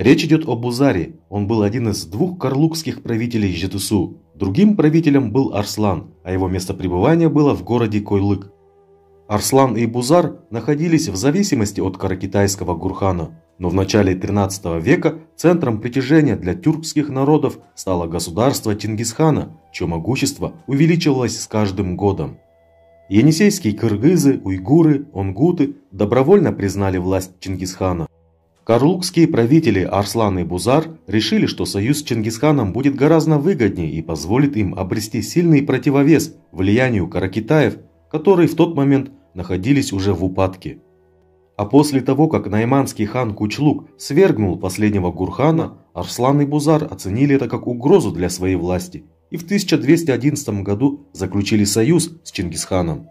Речь идет об Узаре, он был один из двух карлукских правителей Жетусу. Другим правителем был Арслан, а его место пребывания было в городе Койлык. Арслан и Бузар находились в зависимости от каракитайского Гурхана, но в начале 13 века центром притяжения для тюркских народов стало государство Чингисхана, чье могущество увеличивалось с каждым годом. Енисейские кыргызы, уйгуры, онгуты добровольно признали власть Чингисхана. Карлукские правители Арслан и Бузар решили, что союз с Чингисханом будет гораздо выгоднее и позволит им обрести сильный противовес влиянию каракитаев, которые в тот момент находились уже в упадке. А после того, как найманский хан Кучлук свергнул последнего Гурхана, Арслан и Бузар оценили это как угрозу для своей власти и в 1211 году заключили союз с Чингисханом.